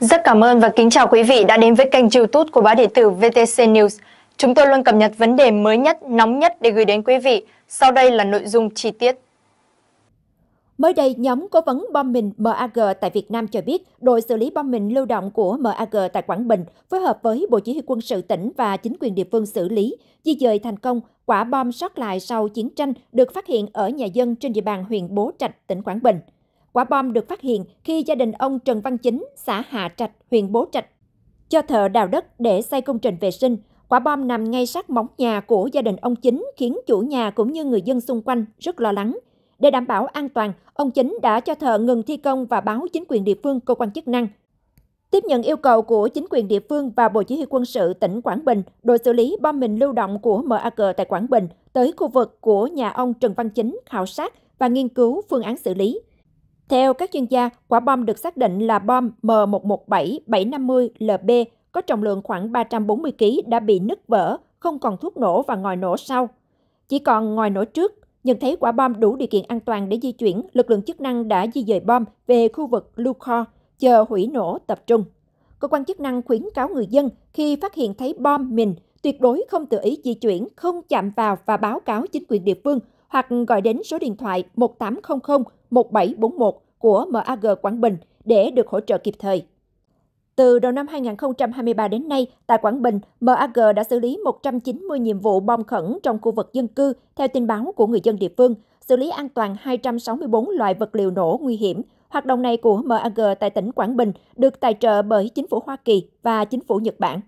Rất cảm ơn và kính chào quý vị đã đến với kênh youtube của báo điện tử VTC News. Chúng tôi luôn cập nhật vấn đề mới nhất, nóng nhất để gửi đến quý vị. Sau đây là nội dung chi tiết. Mới đây, nhóm cố vấn bom mìn MAG tại Việt Nam cho biết đội xử lý bom mìn lưu động của MAG tại Quảng Bình phối hợp với Bộ Chỉ huy quân sự tỉnh và chính quyền địa phương xử lý, di dời thành công quả bom sót lại sau chiến tranh được phát hiện ở nhà dân trên địa bàn huyện Bố Trạch, tỉnh Quảng Bình. Quả bom được phát hiện khi gia đình ông Trần Văn Chính, xã Hạ Trạch, huyện Bố Trạch, cho thợ đào đất để xây công trình vệ sinh. Quả bom nằm ngay sát móng nhà của gia đình ông Chính khiến chủ nhà cũng như người dân xung quanh rất lo lắng. Để đảm bảo an toàn, ông Chính đã cho thợ ngừng thi công và báo chính quyền địa phương cơ quan chức năng. Tiếp nhận yêu cầu của chính quyền địa phương và Bộ Chỉ huy quân sự tỉnh Quảng Bình, đội xử lý bom mìn lưu động của MAG tại Quảng Bình tới khu vực của nhà ông Trần Văn Chính khảo sát và nghiên cứu phương án xử lý. Theo các chuyên gia, quả bom được xác định là bom m 117 750 lb có trọng lượng khoảng 340 kg đã bị nứt vỡ, không còn thuốc nổ và ngòi nổ sau. Chỉ còn ngòi nổ trước, nhận thấy quả bom đủ điều kiện an toàn để di chuyển, lực lượng chức năng đã di dời bom về khu vực lưu kho, chờ hủy nổ tập trung. Cơ quan chức năng khuyến cáo người dân khi phát hiện thấy bom mình tuyệt đối không tự ý di chuyển, không chạm vào và báo cáo chính quyền địa phương hoặc gọi đến số điện thoại 1800 1741 của MAG Quảng Bình để được hỗ trợ kịp thời. Từ đầu năm 2023 đến nay, tại Quảng Bình, MAG đã xử lý 190 nhiệm vụ bom khẩn trong khu vực dân cư theo tin báo của người dân địa phương, xử lý an toàn 264 loại vật liệu nổ nguy hiểm. Hoạt động này của MAG tại tỉnh Quảng Bình được tài trợ bởi chính phủ Hoa Kỳ và chính phủ Nhật Bản.